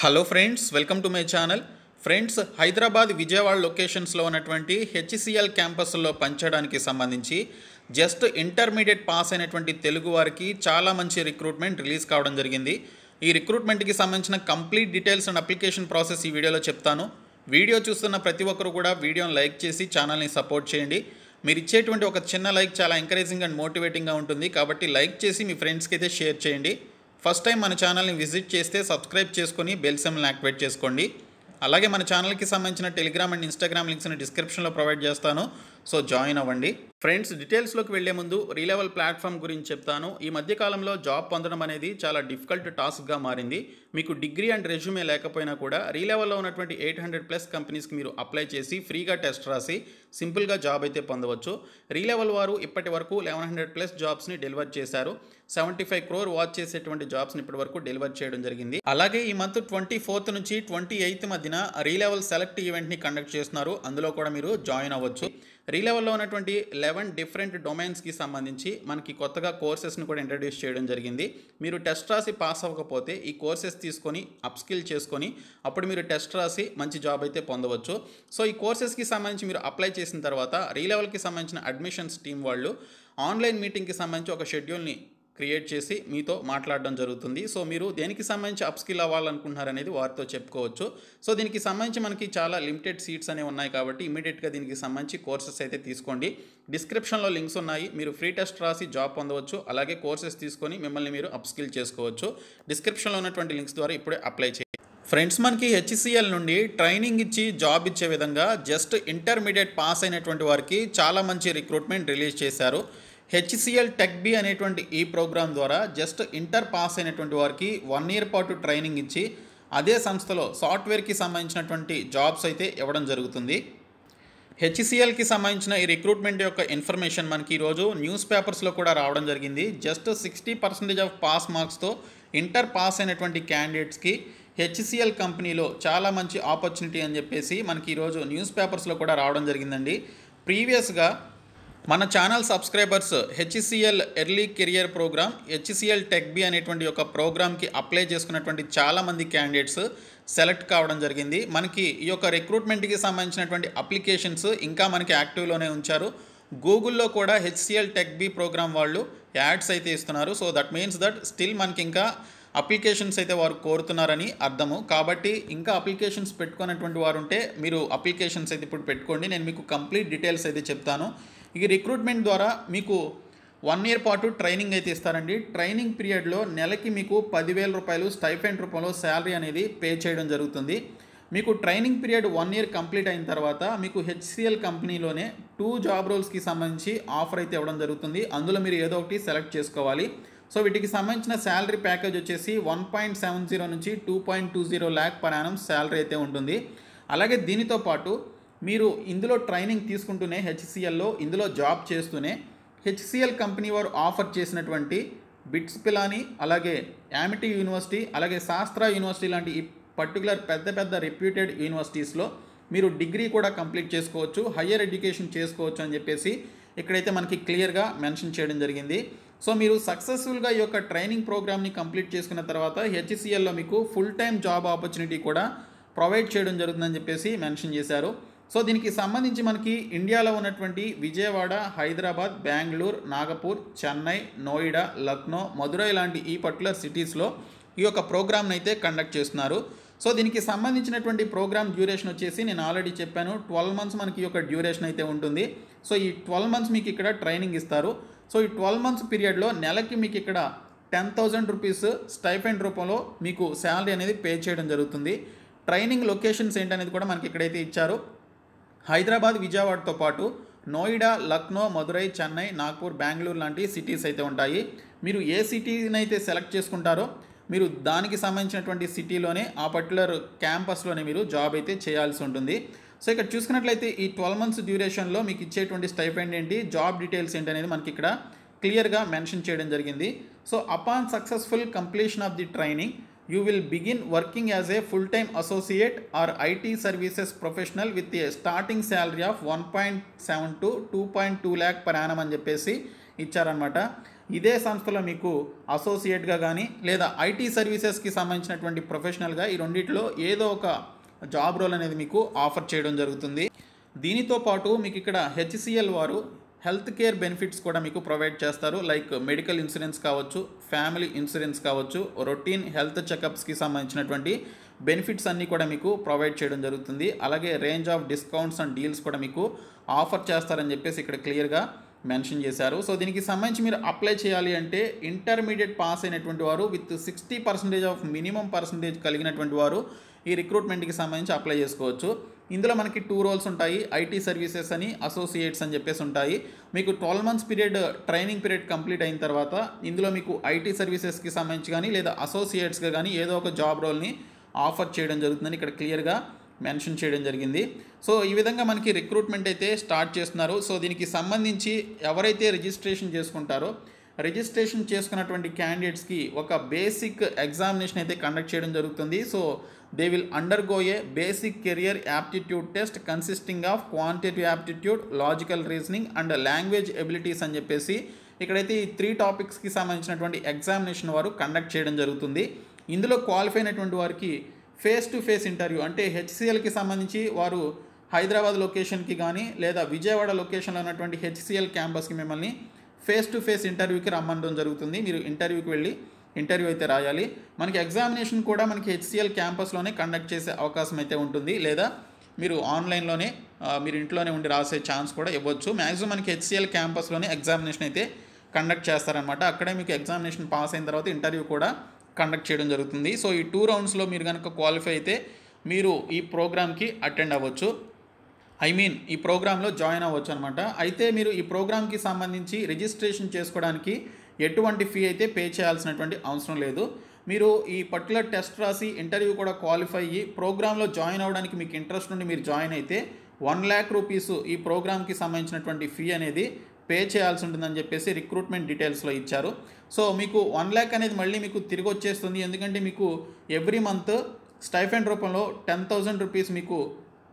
hello friends welcome to my channel friends Hyderabad Vijayawada లొకేషన్స్లో ఉన్నటువంటి HCL క్యాంపస్లో పంచడానికి సంబంధించి జస్ట్ ఇంటర్మీడియట్ పాస్ అయినటువంటి తెలుగు వారికి చాలా మంచి రిక్రూట్మెంట్ రిలీజ్ కావడం జరిగింది ఈ రిక్రూట్మెంట్కి సంబంధించిన complete details and application process ఈ వీడియోలో చెప్తాను వీడియో చూస్తున్న ప్రతి ఒక్కరు కూడా వీడియోని లైక్ చేసి ఛానల్ని సపోర్ట్ చేయండి మీరు ఇచ్చేటువంటి ఒక చిన్న లైక్ చాలా ఎంకరేజింగ్ అండ్ మోటివేటింగ్గా ఉంటుంది కాబట్టి లైక్ చేసి మీ ఫ్రెండ్స్కి అయితే షేర్ చేయండి ఫస్ట్ టైం మన ఛానల్ని విజిట్ చేస్తే సబ్స్క్రైబ్ చేసుకొని బెల్ సెమ్ని యాక్టివేట్ చేసుకోండి అలాగే మన ఛానల్కి సంబంధించిన టెలిగ్రామ్ అండ్ ఇన్స్టాగ్రామ్ లింక్స్ని డిస్క్రిప్షన్లో ప్రొవైడ్ చేస్తాను సో జాయిన్ అవ్వండి ఫ్రెండ్స్ డీటెయిల్స్లోకి వెళ్లే ముందు రీలెవల్ ప్లాట్ఫామ్ గురించి చెప్తాను ఈ మధ్యకాలంలో జాబ్ పొందడం అనేది చాలా డిఫికల్ట్ టాస్క్గా మారింది మీకు డిగ్రీ అండ్ రెజ్యూమే లేకపోయినా కూడా రీలెవల్లో ఉన్నటువంటి ఎయిట్ హండ్రెడ్ ప్లస్ కంపెనీస్కి మీరు అప్లై చేసి ఫ్రీగా టెస్ట్ రాసి సింపుల్గా జాబ్ అయితే పొందవచ్చు రీలెవల్ వారు ఇప్పటి వరకు లెవెన్ హండ్రెడ్ ప్లస్ జాబ్స్ని డెలివర్ చేశారు సెవెంటీ ఫైవ్ క్రోర్ వాచ్ చేసేటువంటి జాబ్స్ని ఇప్పటి వరకు డెలివర్ చేయడం జరిగింది అలాగే ఈ మంత్ ట్వంటీ ఫోర్త్ నుంచి ట్వంటీ ఎయిత్ మధ్యన రీలెవల్ సెలెక్ట్ ఈవెంట్ని కండక్ట్ చేస్తున్నారు అందులో కూడా మీరు జాయిన్ అవ్వచ్చు రీలెవెల్లో ఉన్నటువంటి లెవెన్ డిఫరెంట్ డొమైన్స్కి సంబంధించి మనకి కొత్తగా కోర్సెస్ని కూడా ఇంట్రడ్యూస్ చేయడం జరిగింది మీరు టెస్ట్ రాసి పాస్ అవ్వకపోతే ఈ కోర్సెస్ తీసుకొని అప్స్కిల్ చేసుకొని అప్పుడు మీరు టెస్ట్ రాసి మంచి జాబ్ అయితే పొందవచ్చు సో ఈ కోర్సెస్కి సంబంధించి మీరు అప్లై చేసిన తర్వాత రీలెవెల్కి సంబంధించిన అడ్మిషన్స్ టీం వాళ్ళు ఆన్లైన్ మీటింగ్కి సంబంధించి ఒక షెడ్యూల్ని క్రియేట్ చేసి మీతో మాట్లాడడం జరుగుతుంది సో మీరు దేనికి సంబంధించి అప్స్కిల్ అవ్వాలనుకుంటున్నారనేది వారితో చెప్పుకోవచ్చు సో దీనికి సంబంధించి మనకి చాలా లిమిటెడ్ సీట్స్ అనేవి ఉన్నాయి కాబట్టి ఇమీడియట్గా దీనికి సంబంధించి కోర్సెస్ అయితే తీసుకోండి డిస్క్రిప్షన్లో లింక్స్ ఉన్నాయి మీరు ఫ్రీ టెస్ట్ రాసి జాబ్ పొందవచ్చు అలాగే కోర్సెస్ తీసుకొని మిమ్మల్ని మీరు అప్స్కిల్ చేసుకోవచ్చు డిస్క్రిప్షన్లో ఉన్నటువంటి లింక్స్ ద్వారా ఇప్పుడే అప్లై చేయండి ఫ్రెండ్స్ మనకి హెచ్సిఎల్ నుండి ట్రైనింగ్ ఇచ్చి జాబ్ ఇచ్చే విధంగా జస్ట్ ఇంటర్మీడియట్ పాస్ అయినటువంటి వారికి చాలా మంచి రిక్రూట్మెంట్ రిలీజ్ చేశారు హెచ్సిఎల్ టెక్ బి అనేటువంటి ఈ ప్రోగ్రాం ద్వారా జస్ట్ ఇంటర్ పాస్ అయినటువంటి వారికి వన్ ఇయర్ పాటు ట్రైనింగ్ ఇచ్చి అదే సంస్థలో సాఫ్ట్వేర్కి సంబంధించినటువంటి జాబ్స్ అయితే ఇవ్వడం జరుగుతుంది హెచ్సిఎల్కి సంబంధించిన ఈ రిక్రూట్మెంట్ యొక్క ఇన్ఫర్మేషన్ మనకి ఈరోజు న్యూస్ పేపర్స్లో కూడా రావడం జరిగింది just sixty percentage of pass మార్క్స్తో ఇంటర్ పాస్ అయినటువంటి క్యాండిడేట్స్కి హెచ్సిఎల్ కంపెనీలో చాలా మంచి ఆపర్చునిటీ అని చెప్పేసి మనకి ఈరోజు న్యూస్ పేపర్స్లో కూడా రావడం జరిగిందండి ప్రీవియస్గా మన channel subscribers HCL early career program HCL TechBee అనేటువంటి ఒక ప్రోగ్రామ్కి అప్లై చేసుకున్నటువంటి చాలామంది క్యాండిడేట్స్ సెలెక్ట్ కావడం జరిగింది మనకి ఈ యొక్క రిక్రూట్మెంట్కి సంబంధించినటువంటి అప్లికేషన్స్ ఇంకా మనకి యాక్టివ్లోనే ఉంచారు గూగుల్లో కూడా హెచ్సిఎల్ టెక్ బి ప్రోగ్రామ్ వాళ్ళు యాడ్స్ అయితే ఇస్తున్నారు so that means that still మనకి ఇంకా అప్లికేషన్స్ అయితే వారు కోరుతున్నారని అర్థము కాబట్టి ఇంకా అప్లికేషన్స్ పెట్టుకున్నటువంటి వారు ఉంటే మీరు అప్లికేషన్స్ అయితే ఇప్పుడు పెట్టుకోండి నేను మీకు కంప్లీట్ డీటెయిల్స్ అయితే చెప్తాను ఇక రిక్రూట్మెంట్ ద్వారా మీకు వన్ ఇయర్ పాటు ట్రైనింగ్ అయితే ఇస్తారండి ట్రైనింగ్ పీరియడ్లో నెలకి మీకు పదివేల రూపాయలు స్టైఫెంట్ రూపంలో శాలరీ అనేది పే చేయడం జరుగుతుంది మీకు training period one year complete అయిన తర్వాత మీకు హెచ్సిఎల్ కంపెనీలోనే టూ జాబ్ రోల్స్కి సంబంధించి ఆఫర్ అయితే ఇవ్వడం జరుగుతుంది అందులో మీరు ఏదో ఒకటి సెలెక్ట్ చేసుకోవాలి సో వీటికి సంబంధించిన శాలరీ ప్యాకేజ్ వచ్చేసి వన్ పాయింట్ సెవెన్ జీరో నుంచి two point two zero lakh per annum salary అయితే ఉంటుంది అలాగే దీనితో పాటు మీరు ఇందులో ట్రైనింగ్ తీసుకుంటూనే హెచ్సిఎల్లో ఇందులో జాబ్ చేస్తూనే హెచ్సిఎల్ కంపెనీ వారు ఆఫర్ చేసినటువంటి బిట్స్ పిలాని అలాగే యామిటీ యూనివర్సిటీ అలాగే శాస్త్ర యూనివర్సిటీ లాంటి ఈ పర్టికులర్ పెద్ద పెద్ద రెప్యూటెడ్ యూనివర్సిటీస్లో మీరు డిగ్రీ కూడా కంప్లీట్ చేసుకోవచ్చు హయ్యర్ ఎడ్యుకేషన్ చేసుకోవచ్చు అని చెప్పేసి ఇక్కడైతే మనకి క్లియర్గా మెన్షన్ చేయడం జరిగింది సో మీరు సక్సెస్ఫుల్గా ఈ యొక్క ట్రైనింగ్ ప్రోగ్రామ్ని కంప్లీట్ చేసుకున్న తర్వాత హెచ్సిఎల్లో మీకు ఫుల్ టైం జాబ్ ఆపర్చునిటీ కూడా ప్రొవైడ్ చేయడం జరుగుతుందని చెప్పేసి మెన్షన్ చేశారు సో దీనికి సంబంధించి మనకి ఇండియాలో ఉన్నటువంటి విజయవాడ హైదరాబాద్ బెంగళూరు నాగపూర్ చెన్నై నోయిడా లక్నో మధురై లాంటి ఈ పర్టికులర్ సిటీస్లో ఈ యొక్క ప్రోగ్రామ్ని అయితే కండక్ట్ చేస్తున్నారు సో దీనికి సంబంధించినటువంటి ప్రోగ్రామ్ డ్యూరేషన్ వచ్చేసి నేను ఆల్రెడీ చెప్పాను ట్వెల్వ్ మంత్స్ మనకి యొక్క డ్యూరేషన్ అయితే ఉంటుంది సో ఈ ట్వెల్వ్ మంత్స్ మీకు ఇక్కడ ట్రైనింగ్ ఇస్తారు సో ఈ ట్వెల్వ్ మంత్స్ పీరియడ్లో నెలకి మీకు ఇక్కడ టెన్ థౌజండ్ రూపీస్ స్టైఫెండ్ రూపంలో మీకు శాలరీ అనేది పే చేయడం జరుగుతుంది ట్రైనింగ్ లొకేషన్స్ ఏంటనేది కూడా మనకి ఇక్కడైతే ఇచ్చారు హైదరాబాద్ విజయవాడతో పాటు నోయిడా లక్నో మదురై చెన్నై నాగ్పూర్ బెంగళూరు లాంటి సిటీస్ అయితే ఉంటాయి మీరు ఏ సిటీని అయితే సెలెక్ట్ చేసుకుంటారో మీరు దానికి సంబంధించినటువంటి సిటీలోనే ఆ పర్టికులర్ క్యాంపస్లోనే మీరు జాబ్ అయితే చేయాల్సి ఉంటుంది సో ఇక్కడ చూసుకున్నట్లయితే ఈ ట్వెల్వ్ మంత్స్ డ్యూరేషన్లో మీకు ఇచ్చేటువంటి స్టైఫెండ్ ఏంటి జాబ్ డీటెయిల్స్ ఏంటి అనేది మనకి ఇక్కడ క్లియర్గా మెన్షన్ చేయడం జరిగింది so upon successful completion of the training you will begin working as a full time associate or IT services professional with a starting salary of one point seven to two point two lakh per annum అని చెప్పేసి ఇచ్చారనమాట ఇదే సంస్థలో మీకు అసోసియేట్గా కానీ లేదా IT సర్వీసెస్కి సంబంధించినటువంటి ప్రొఫెషనల్గా ఈ రెండింటిలో ఏదో ఒక జాబ్ రోల్ అనేది మీకు ఆఫర్ చేయడం జరుగుతుంది దీనితో పాటు మీకు ఇక్కడ హెచ్సిఎల్ వారు హెల్త్ కేర్ బెనిఫిట్స్ కూడా మీకు ప్రొవైడ్ చేస్తారు లైక్ మెడికల్ ఇన్సూరెన్స్ కావచ్చు ఫ్యామిలీ ఇన్సూరెన్స్ కావచ్చు రొటీన్ హెల్త్ చెకప్స్కి సంబంధించినటువంటి బెనిఫిట్స్ అన్నీ కూడా మీకు ప్రొవైడ్ చేయడం జరుగుతుంది అలాగే range of discounts and deals కూడా మీకు ఆఫర్ చేస్తారని చెప్పేసి ఇక్కడ క్లియర్గా మెన్షన్ చేశారు సో దీనికి సంబంధించి మీరు అప్లై చేయాలి అంటే ఇంటర్మీడియట్ పాస్ అయినటువంటి వారు with sixty percentage of minimum percentage కలిగినటువంటి వారు ఈ రిక్రూట్మెంట్కి సంబంధించి అప్లై చేసుకోవచ్చు ఇందులో మనకి టూ రోల్స్ ఉంటాయి ఐటీ సర్వీసెస్ అని అసోసియేట్స్ అని చెప్పేసి ఉంటాయి మీకు twelve months period training period complete అయిన తర్వాత ఇందులో మీకు ఐటీ సర్వీసెస్కి సంబంధించి కానీ లేదా అసోసియేట్స్గా కానీ ఏదో ఒక జాబ్ రోల్ని ఆఫర్ చేయడం జరుగుతుందని ఇక్కడ క్లియర్గా మెన్షన్ చేయడం జరిగింది సో ఈ విధంగా మనకి రిక్రూట్మెంట్ అయితే స్టార్ట్ చేస్తున్నారు సో దీనికి సంబంధించి ఎవరైతే రిజిస్ట్రేషన్ చేసుకుంటారో రిజిస్ట్రేషన్ చేసుకున్నటువంటి క్యాండిడేట్స్కి ఒక బేసిక్ ఎగ్జామినేషన్ అయితే కండక్ట్ చేయడం జరుగుతుంది so they will under a basic career aptitude test consisting of quantity aptitude logical reasoning and language abilities అని చెప్పేసి ఇక్కడైతే ఈ త్రీ టాపిక్స్కి సంబంధించినటువంటి ఎగ్జామినేషన్ వారు కండక్ట్ చేయడం జరుగుతుంది ఇందులో క్వాలిఫై అయినటువంటి వారికి ఫేస్ టు ఫేస్ ఇంటర్వ్యూ అంటే హెచ్సిఎల్కి సంబంధించి వారు హైదరాబాద్ లొకేషన్కి కానీ లేదా విజయవాడ లొకేషన్లో ఉన్నటువంటి హెచ్సిఎల్ క్యాంపస్కి మిమ్మల్ని ఫేస్ టు ఫేస్ ఇంటర్వ్యూకి రమ్మనడం జరుగుతుంది మీరు ఇంటర్వ్యూకి వెళ్ళి ఇంటర్వ్యూ అయితే రాయాలి మనకి ఎగ్జామినేషన్ కూడా మనకి హెచ్సిఎల్ క్యాంపస్లోనే కండక్ట్ చేసే అవకాశం అయితే ఉంటుంది లేదా మీరు ఆన్లైన్లోనే మీరు ఇంట్లోనే ఉండి రాసే ఛాన్స్ కూడా ఇవ్వచ్చు మ్యాక్సిమం మనకి హెచ్సిఎల్ క్యాంపస్లోనే ఎగ్జామినేషన్ అయితే కండక్ట్ చేస్తారనమాట అక్కడే మీకు ఎగ్జామినేషన్ పాస్ అయిన తర్వాత ఇంటర్వ్యూ కూడా కండక్ట్ చేయడం జరుగుతుంది సో ఈ టూ రౌండ్స్లో మీరు కనుక క్వాలిఫై అయితే మీరు ఈ ప్రోగ్రామ్కి అటెండ్ అవ్వచ్చు ఐ మీన్ ఈ ప్రోగ్రాంలో జాయిన్ అవ్వచ్చు అనమాట అయితే మీరు ఈ ప్రోగ్రామ్కి సంబంధించి రిజిస్ట్రేషన్ చేసుకోవడానికి ఎటువంటి ఫీ అయితే పే చేయాల్సినటువంటి అవసరం లేదు మీరు ఈ పర్టికులర్ టెస్ట్ రాసి ఇంటర్వ్యూ కూడా క్వాలిఫై అయ్యి ప్రోగ్రాంలో జాయిన్ అవ్వడానికి మీకు ఇంట్రెస్ట్ నుండి మీరు జాయిన్ అయితే వన్ ల్యాక్ రూపీస్ ఈ ప్రోగ్రామ్కి సంబంధించినటువంటి ఫీ అనేది పే చేయాల్సి ఉంటుందని చెప్పేసి రిక్రూట్మెంట్ డీటెయిల్స్లో ఇచ్చారు సో మీకు వన్ ల్యాక్ అనేది మళ్ళీ మీకు తిరిగి వచ్చేస్తుంది ఎందుకంటే మీకు ఎవ్రీ మంత్ స్టైఫెన్ రూపంలో టెన్ థౌజండ్ రూపీస్ మీకు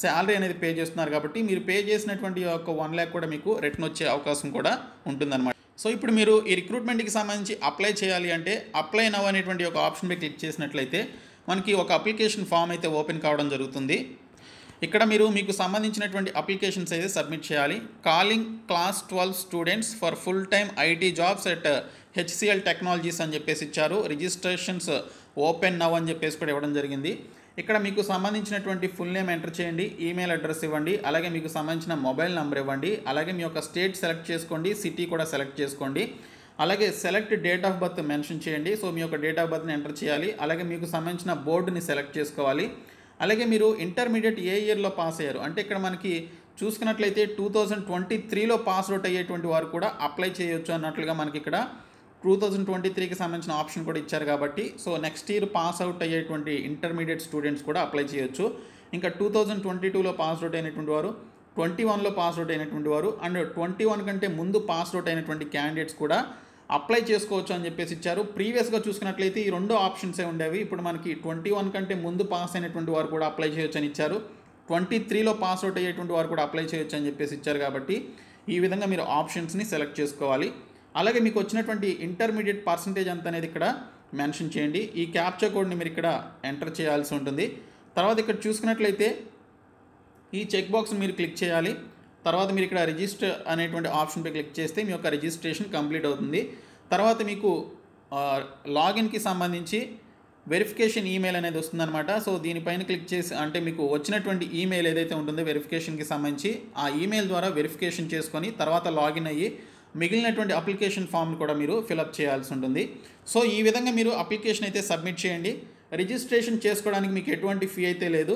శాలరీ అనేది పే చేస్తున్నారు కాబట్టి మీరు పే చేసినటువంటి యొక్క వన్ ల్యాక్ కూడా మీకు రిటర్న్ వచ్చే అవకాశం కూడా ఉంటుందన్నమాట సో ఇప్పుడు మీరు ఈ రిక్రూట్మెంట్కి సంబంధించి అప్లై చేయాలి అంటే అప్లై నవ్ అనేటువంటి ఒక ఆప్షన్పై క్లిక్ చేసినట్లయితే మనకి ఒక అప్లికేషన్ ఫామ్ అయితే ఓపెన్ కావడం జరుగుతుంది ఇక్కడ మీరు మీకు సంబంధించినటువంటి అప్లికేషన్స్ అయితే సబ్మిట్ చేయాలి calling class twelve students for full time IT jobs at HCL Technologies అని చెప్పేసి ఇచ్చారు రిజిస్ట్రేషన్స్ ఓపెన్ నవ్ అని చెప్పేసి కూడా ఇవ్వడం జరిగింది ఇక్కడ మీకు సంబంధించినటువంటి ఫుల్ నేమ్ ఎంటర్ చేయండి ఈమెయిల్ అడ్రస్ ఇవ్వండి అలాగే మీకు సంబంధించిన మొబైల్ నెంబర్ ఇవ్వండి అలాగే మీ యొక్క స్టేట్ సెలెక్ట్ చేసుకోండి సిటీ కూడా సెలెక్ట్ చేసుకోండి అలాగే select date of birth mention చేయండి సో మీ యొక్క డేట్ ఆఫ్ బర్త్ని ఎంటర్ చేయాలి అలాగే మీకు సంబంధించిన బోర్డుని సెలెక్ట్ చేసుకోవాలి అలాగే మీరు ఇంటర్మీడియట్ ఏ ఇయర్లో పాస్ అయ్యారు అంటే ఇక్కడ మనకి చూసుకున్నట్లయితే టూ థౌజండ్ ట్వంటీ త్రీలో పాస్ అవుట్ అయ్యేటువంటి వారు కూడా అప్లై చేయొచ్చు అన్నట్లుగా మనకి ఇక్కడ టూ థౌజండ్ ట్వంటీ త్రీకి సంబంధించిన ఆప్షన్ కూడా ఇచ్చారు కాబట్టి so next year pass out అయ్యేటువంటి ఇంటర్మీడియట్ స్టూడెంట్స్ కూడా అప్లై చేయొచ్చు ఇంకా టూ థౌజండ్ ట్వంటీ టూలో పాస్ అవుట్ అయినటువంటి వారు ట్వంటీ వన్లో పాస్ అవుట్ అయినటువంటి వారు అండ్ ట్వంటీ వన్ కంటే ముందు పాస్ అవుట్ అయినటువంటి క్యాండిడేట్స్ కూడా అప్లై చేసుకోవచ్చు అని చెప్పేసి ఇచ్చారు ప్రీవియస్గా చూసుకున్నట్లయితే ఈ రెండు ఆప్షన్సే ఉండేవి ఇప్పుడు మనకి ట్వంటీ వన్ కంటే ముందు పాస్ అయినటువంటి వారు కూడా అప్లై చేయొచ్చు అని ఇచ్చారు ట్వంటీ త్రీలో పాస్ అవుట్ అయ్యేటువంటి వారు కూడా అప్లై చేయొచ్చు అని చెప్పేసి ఇచ్చారు కాబట్టి ఈ విధంగా మీరు ఆప్షన్స్ని సెలెక్ట్ చేసుకోవాలి అలాగే మీకు వచ్చినటువంటి ఇంటర్మీడియట్ పర్సంటేజ్ ఎంత అనేది ఇక్కడ మెన్షన్ చేయండి ఈ క్యాప్చర్ కోడ్ని మీరు ఇక్కడ ఎంటర్ చేయాల్సి ఉంటుంది తర్వాత ఇక్కడ చూసుకున్నట్లయితే ఈ చెక్ బాక్స్ని మీరు క్లిక్ చేయాలి తర్వాత మీరు ఇక్కడ రిజిస్టర్ అనేటువంటి ఆప్షన్పై క్లిక్ చేస్తే మీ యొక్క రిజిస్ట్రేషన్ కంప్లీట్ అవుతుంది తర్వాత మీకు లాగిన్కి సంబంధించి వెరిఫికేషన్ ఈమెయిల్ అనేది వస్తుందన్నమాట సో దీనిపైన క్లిక్ చేసి అంటే మీకు వచ్చినటువంటి ఈమెయిల్ ఏదైతే ఉంటుందో వెరిఫికేషన్కి సంబంధించి ఆ ఈమెయిల్ ద్వారా వెరిఫికేషన్ చేసుకొని తర్వాత లాగిన్ అయ్యి మిగిలినటువంటి అప్లికేషన్ ఫామ్ను కూడా మీరు ఫిలప్ చేయాల్సి ఉంటుంది సో ఈ విధంగా మీరు అప్లికేషన్ అయితే సబ్మిట్ చేయండి రిజిస్ట్రేషన్ చేసుకోవడానికి మీకు ఎటువంటి ఫీ అయితే లేదు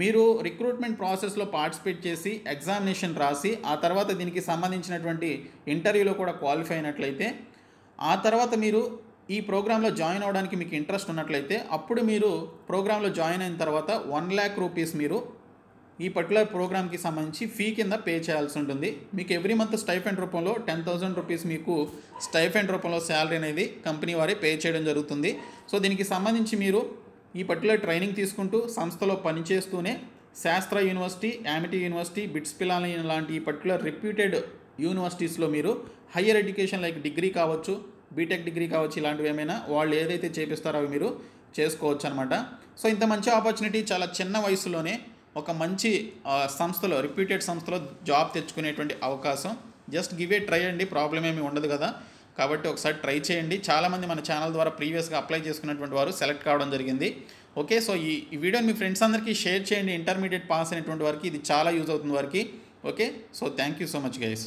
మీరు రిక్రూట్మెంట్ ప్రాసెస్లో పార్టిసిపేట్ చేసి ఎగ్జామినేషన్ రాసి ఆ తర్వాత దీనికి సంబంధించినటువంటి ఇంటర్వ్యూలో కూడా క్వాలిఫై అయినట్లయితే ఆ తర్వాత మీరు ఈ ప్రోగ్రాంలో జాయిన్ అవ్వడానికి మీకు ఇంట్రెస్ట్ ఉన్నట్లయితే అప్పుడు మీరు ప్రోగ్రాంలో జాయిన్ అయిన తర్వాత వన్ ల్యాక్ రూపీస్ మీరు ఈ పర్టికులర్ ప్రోగ్రామ్కి సంబంధించి ఫీ కింద పే చేయాల్సి ఉంటుంది మీకు ఎవ్రీ మంత్ స్టైఫెండ్ రూపంలో టెన్ థౌసండ్ రూపీస్ మీకు స్టైఫెండ్ రూపంలో శాలరీ అనేది కంపెనీ వారే పే చేయడం జరుగుతుంది సో దీనికి సంబంధించి మీరు ఈ పర్టికులర్ ట్రైనింగ్ తీసుకుంటూ సంస్థలో పనిచేస్తూనే Sastra university Amity university BITS Pilani లాంటి ఈ పర్టికులర్ రిప్యూటెడ్ యూనివర్సిటీస్లో మీరు హయ్యర్ ఎడ్యుకేషన్ లైక్ డిగ్రీ కావచ్చు బీటెక్ డిగ్రీ కావచ్చు ఇలాంటివి ఏమైనా వాళ్ళు ఏదైతే చేపిస్తారో అవి మీరు చేసుకోవచ్చు అనమాట సో ఇంత మంచి ఆపర్చునిటీ చాలా చిన్న వయసులోనే ఒక మంచి సంస్థలో రిప్యూటెడ్ సంస్థలో జాబ్ తెచ్చుకునేటువంటి అవకాశం జస్ట్ గివ్ ఏ ట్రై అండి ప్రాబ్లం ఏమి ఉండదు కదా కాబట్టి ఒకసారి ట్రై చేయండి చాలామంది మన ఛానల్ ద్వారా ప్రీవియస్గా అప్లై చేసుకున్నటువంటి వారు సెలెక్ట్ కావడం జరిగింది ఓకే సో ఈ వీడియోని మీ ఫ్రెండ్స్ అందరికీ షేర్ చేయండి ఇంటర్మీడియట్ పాస్ అయినటువంటి వారికి ఇది చాలా యూజ్ అవుతుంది వారికి okay so thank you so much guys